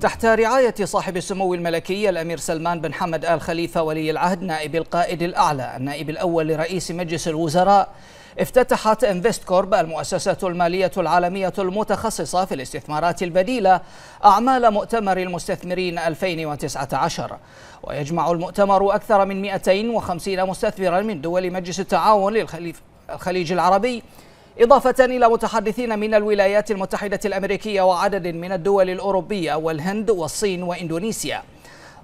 تحت رعاية صاحب السمو الملكي الأمير سلمان بن حمد آل خليفة ولي العهد نائب القائد الأعلى النائب الأول لرئيس مجلس الوزراء افتتحت انفست كورب المؤسسة المالية العالمية المتخصصة في الاستثمارات البديلة أعمال مؤتمر المستثمرين 2019 ويجمع المؤتمر أكثر من 250 مستثمرا من دول مجلس التعاون للخليج العربي إضافة إلى متحدثين من الولايات المتحدة الأمريكية وعدد من الدول الأوروبية والهند والصين وإندونيسيا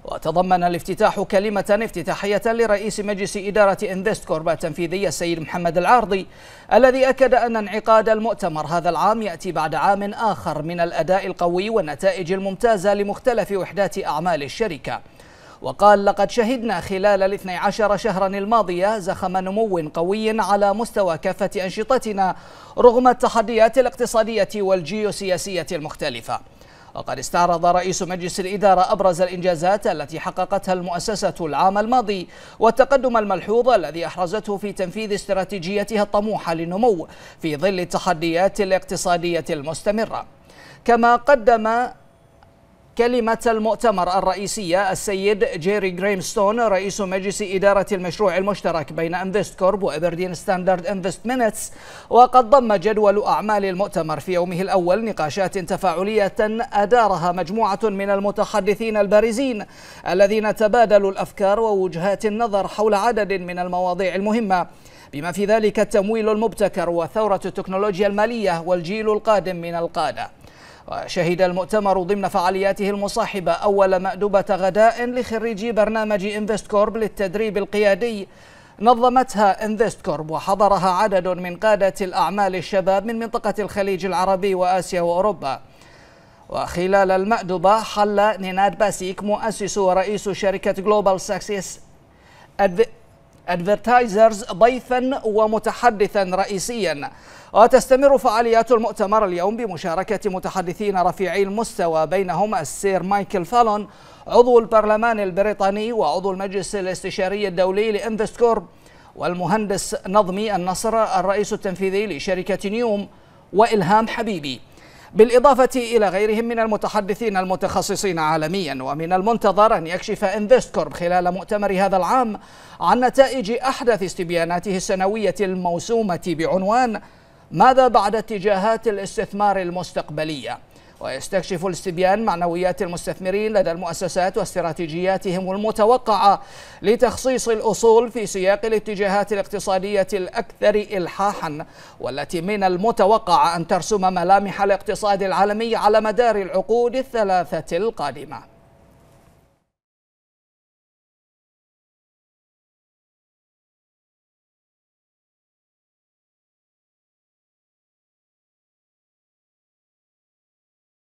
وتضمن الافتتاح كلمة افتتاحية لرئيس مجلس إدارة انفستكورب التنفيذي السيد محمد العارضي الذي أكد أن انعقاد المؤتمر هذا العام يأتي بعد عام آخر من الأداء القوي والنتائج الممتازة لمختلف وحدات أعمال الشركة وقال لقد شهدنا خلال الاثني عشر شهرا الماضية زخم نمو قوي على مستوى كافة أنشطتنا رغم التحديات الاقتصادية والجيوسياسية المختلفة وقد استعرض رئيس مجلس الإدارة أبرز الإنجازات التي حققتها المؤسسة العام الماضي والتقدم الملحوظ الذي أحرزته في تنفيذ استراتيجيتها الطموحة للنمو في ظل التحديات الاقتصادية المستمرة كما قدم كلمة المؤتمر الرئيسية السيد جيري غريمستون رئيس مجلس إدارة المشروع المشترك بين انفست كورب وابردين ستاندرد انفست مينتس وقد ضم جدول أعمال المؤتمر في يومه الأول نقاشات تفاعلية أدارها مجموعة من المتحدثين البارزين الذين تبادلوا الأفكار ووجهات النظر حول عدد من المواضيع المهمة بما في ذلك التمويل المبتكر وثورة التكنولوجيا المالية والجيل القادم من القادة وشهد المؤتمر ضمن فعالياته المصاحبة أول مأدبة غداء لخريجي برنامج إنفست كورب للتدريب القيادي نظمتها انفست كورب وحضرها عدد من قادة الأعمال الشباب من منطقة الخليج العربي وآسيا وأوروبا وخلال المأدبة حل نيناد باسيك مؤسس ورئيس شركة جلوبال ساكسيس أدفرتايزرز ضيفا ومتحدثا رئيسيا وتستمر فعاليات المؤتمر اليوم بمشاركة متحدثين رفيعي المستوى بينهم السير مايكل فالون عضو البرلمان البريطاني وعضو المجلس الاستشاري الدولي لإنفستكورب والمهندس نظمي النصر الرئيس التنفيذي لشركة نيوم وإلهام حبيبي بالإضافة إلى غيرهم من المتحدثين المتخصصين عالميا ومن المنتظر أن يكشف انفستكورب خلال مؤتمر هذا العام عن نتائج أحدث استبياناته السنوية الموسومة بعنوان ماذا بعد اتجاهات الاستثمار المستقبليه ويستكشف الاستبيان معنويات المستثمرين لدى المؤسسات واستراتيجياتهم المتوقعة لتخصيص الأصول في سياق الاتجاهات الاقتصادية الأكثر إلحاحا والتي من المتوقع أن ترسم ملامح الاقتصاد العالمي على مدار العقود الثلاثة القادمة